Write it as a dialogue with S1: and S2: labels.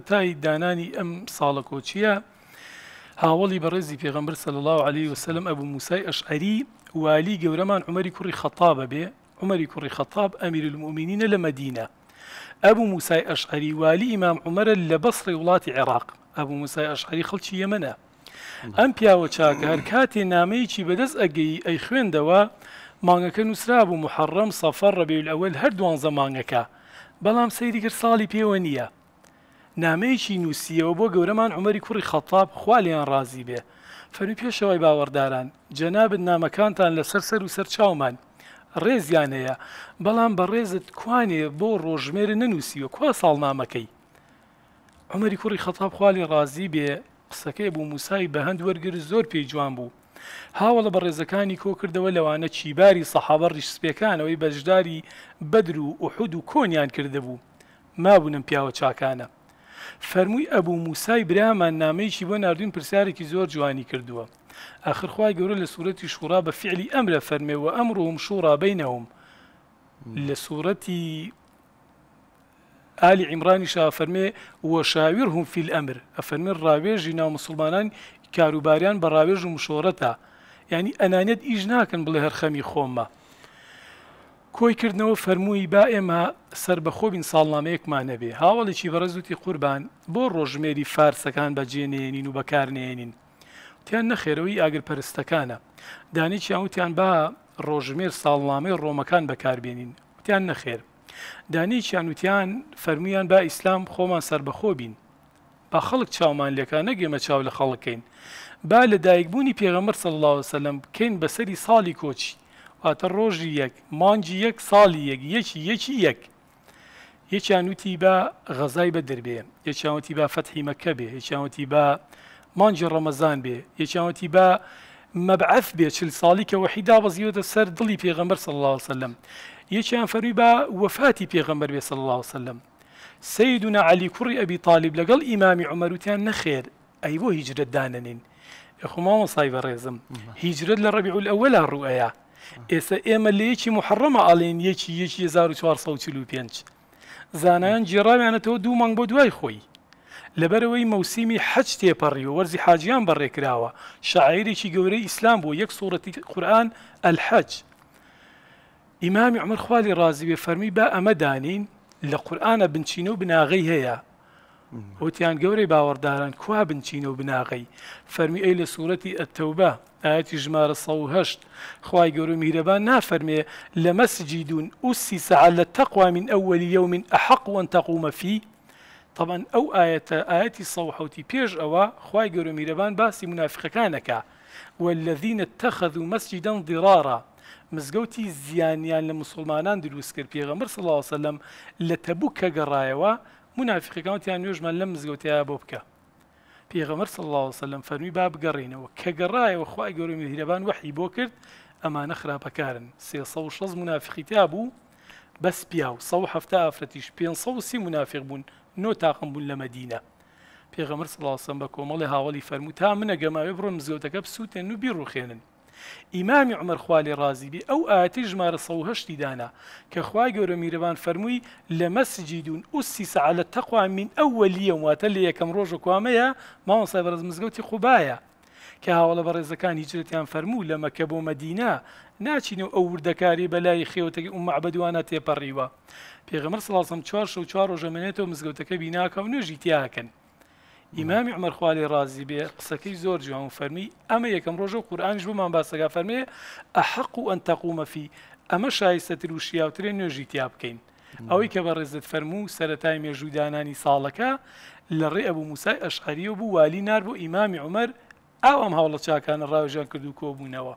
S1: تای دانانی ئەم ساڵە کۆچیە هاوڵی بەڕێزی پێغەمبەر سەل الله عليه وسلم ئەبوو موسای ئەشعری والی گەورەمان عمەری کوڕی خەتابە بێ عمەری کوڕی خەتاب ئەمیر المؤمنینە لە مدینە ئەبوو موسای ئەشعری والی ئیمام عمەرە لە بەسڕی وڵاتی عێراق ئەبوو موسای ئەشعری خەڵکی یەمەە ئەم پیاوە چاکە هەر کاتێ نامەیەکی بەدەست ئەگەی ئەی خوێندەوە مانگەکە نووسرا بوو محەڕەم سەفەر ڕەبێ ئەوەل هەر دوانزە مانگەکە بەڵام بلام سیدی کر سالی پیونیه نامەیەکی نووسیەوە بۆ گەورەمان عمەری کوڕی خەتاب خالیان ڕازی بێ فەرمی پێشەوەی باوەڕداران جەنابن نامەکانتان لەسەر سەر و سەر چاومان ڕێزیان هەیە بەڵام بە ڕێزت کوانێ بۆ ڕۆژمێرە نەنووسیوە کوا ساڵنامەکەی عمەری کوڕی خەتاب خالی ڕازی بێ قسەکەی بوو موسای بە هەند وەرگر زۆر پێی جوان بوو هاوڵە بە ڕێزەکانی کۆکردەوە لەوانە چیباری سەحابە ڕیشسپەکانەوەی بەشداری بەدر و ئوحود و کۆنیان کردهبوو مابوونم پیاوە چاکانە فەرمووی ئەبوو موسای برامان نامەیەکی بۆ نردوین پرسیارێکی زۆر جوانی کردووە ئاخرخوای گەورە لە سوورەتی شوڕا بە فعلی ئەمرە فەرمێەوە ئەمڕۆم شوڕا بینەوەم لە سوورەتی عالی عیمرانیشا فەرمێ وەشاویر هوم فیل ئەمر ئەفەرمێن ڕاوێژی ناو مسلمانان کاروباریان بە ڕاوێژ و مشۆرەتە ینی ئەنانێت ئیش ناکەن بڵێ هەرخەمی خۆمە کۆیکردنەوە فەرمووی با ئێمە سەر بەخۆبین ساڵنامەیەکمانە بێ هاوڵێکی بەڕزوتی قوربان بۆ ڕۆژمێری فارسەکان بەجێنێنین و بەکارنێنین تیان نەخێرەوەی ئاگرپەرستەکانە دانیی ئەوتیان با ڕۆژمێر ساڵنامەی ڕۆمەکان بەکاربێنین وتیان نەخێر دانی چیانوتیان فەرمیان با ئیسلام خۆمان سربەخۆ بین با خەڵک چاومان لەکە نەگەێمە چاو لە خەڵکەین با لە دایکبوونی پێغەمەر سەڵ الله وسلم بکەین بەسەری ساڵی کۆچی هاتە ڕۆژی یەک مانجی یەک ساڵی یەک یەکی یەکی یەک یەکیان وتی بە غەزای بە دەربێ یەکیانوتی بە فەتحی مەکە بێ یەکیانوتی بە مانجی ڕەمەزان بێ یەکیانوتی بە مەبعث بێ چل ساڵی کە وەحیدا بەزیوەتە سەر دڵی پێغەمبەر صلی الله وسلم یەکیان فەروی بە وەفاتی پێغەمبەر بێ صلی الله وسلم سيدنا علي كري أبي طالب لقل امام عمر وتيان نخير أي بو هجرة داننين إخو ما مصايب الرزم هجرة للربيع الأول الرؤيا ئێستا ئێمە لە یەکی محڕەمە ئاڵێن یەکی یەکی 1945 زانایان جێراویانەتەوە دوو مانگ بۆ دوای خۆی لەبەرەوەی مەوسیمی حەج تێپەڕی و وەرزی حاجیان بەڕێکراوە شاعیرێکی گەورەی ئیسلام بۆ یەک سوورەتی قورآن ئەلحەج ئیمامی عمرخوالی ڕازی بێ فەرمی بە ئەمە دانین لە قورآانە بنچینە و بناغی هەیە وتيان جوري باوەڕداران کوا بنچینە و بناغی فەرمی ئەی لە سوورەتی ئەتەوبە ئاەتی ژمارە خواي خی گەورە میرەبان نافەرمێ لە مەسجی دون ئوسی سەعال لە تەقوا من ئەولی یو من ئەحقوان تەقومەفی طبعا ئەو ئاەتە ئاەتی سەوحوتی پێش ئەوە خی گەورە میرەبان باسی منافقەکانەکە والذینە تەخەذ و مەسجددان دیڕارە مزگەوتی زیانیان لە مسلمانان دروست کرد پێغەمبەر صلی الله وسلم لە تەبوو کە گەڕایەوە منافقه كان تيان يعني يجمع لمز قوتي ابوبكا في غمر صلى الله عليه وسلم فرمي باب قرينا وكقراي واخواي قرين من هيربان وحي بوكر اما نخرا بكارن سي صو شز منافق تابو بس بياو صو حفتا افرتيش بين صو سي منافق بون نو تاقم بون لمدينه في غمر صلى الله عليه وسلم بكو مالي هاولي فرمو تامنا قما يبرون مزيوتك بسوتين نو بيرو خينن ئیمامی عمر خوالی ڕازیبی ئەو ئاتی ژمارە سەهشتی دانا کە خوای گەورە میرەبان فەرمووی لە مەسجیدون ئوسی سەعالە تەخوا من ئەووەلیە واتە لە یەکەم ڕۆژە کوامەیە ماوە سەبرز مزگەوتی خوبایە کە هاوڵە بە ڕێزەکان هیچرەتیان فەرموو لە مەکە بۆ مەدینا ناچینەوە ئەو وردەکاری بەلای خێوتەکە و معبدوانە تێپەڕیوە پێغەمەر سڵاسم چوار شە و چوار ڕۆژەمێنێتەوە مزگەوتەکە بیناکە و نوێژی تیاکەن ئیمامی عمەرخوالی ڕازی بێ قسەکەی زۆر جوان فەرمی ئەمە یەکەم ڕۆژە و قورآانش بمان باسەگا فەرمێ ئەحق و ئەنتەقومەفی ئەمە شایستەتر و شیاوترێ نوێژی تیا بکەین ئەوەی کە بە ڕێزت فەرموو سەتای مێژوودانانی ساڵەکە لە ڕێ ئەبوو موسای ئەشعریە بوو والی نار بۆ ئیمامی عمەر ئاوام هەوڵە چاکانە ڕاوژان کرد و کۆبوونەوە.